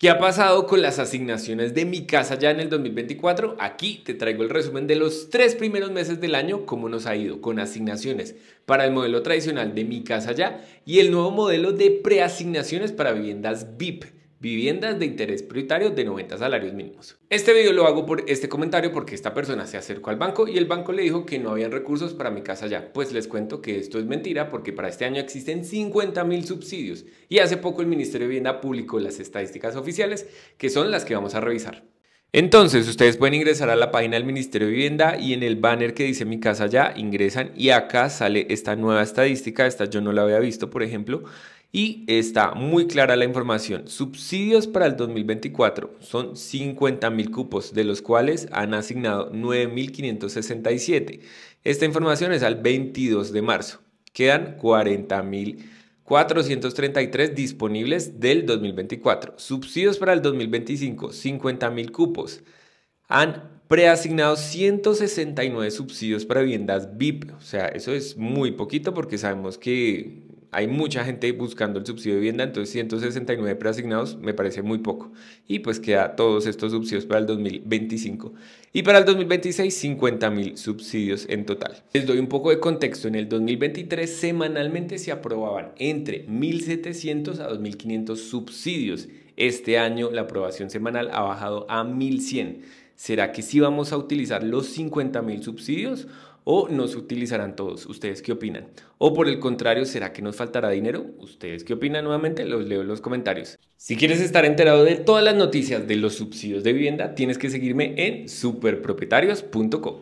¿Qué ha pasado con las asignaciones de mi casa ya en el 2024? Aquí te traigo el resumen de los tres primeros meses del año, cómo nos ha ido con asignaciones para el modelo tradicional de mi casa ya y el nuevo modelo de preasignaciones para viviendas VIP Viviendas de interés prioritario de 90 salarios mínimos. Este video lo hago por este comentario porque esta persona se acercó al banco y el banco le dijo que no habían recursos para mi casa ya. Pues les cuento que esto es mentira porque para este año existen 50 mil subsidios y hace poco el Ministerio de Vivienda publicó las estadísticas oficiales que son las que vamos a revisar. Entonces, ustedes pueden ingresar a la página del Ministerio de Vivienda y en el banner que dice Mi casa ya, ingresan y acá sale esta nueva estadística, esta yo no la había visto, por ejemplo, y está muy clara la información. Subsidios para el 2024 son 50.000 mil cupos, de los cuales han asignado 9.567. Esta información es al 22 de marzo. Quedan 40.000 mil 433 disponibles del 2024. Subsidios para el 2025, 50 cupos. Han preasignado 169 subsidios para viviendas VIP. O sea, eso es muy poquito porque sabemos que hay mucha gente buscando el subsidio de vivienda, entonces 169 preasignados me parece muy poco. Y pues queda todos estos subsidios para el 2025. Y para el 2026, 50 mil subsidios en total. Les doy un poco de contexto. En el 2023, semanalmente se aprobaban entre 1.700 a 2.500 subsidios. Este año la aprobación semanal ha bajado a 1.100. ¿Será que sí vamos a utilizar los 50 mil subsidios o nos utilizarán todos? ¿Ustedes qué opinan? O por el contrario, ¿será que nos faltará dinero? ¿Ustedes qué opinan? Nuevamente los leo en los comentarios. Si quieres estar enterado de todas las noticias de los subsidios de vivienda, tienes que seguirme en superpropietarios.com.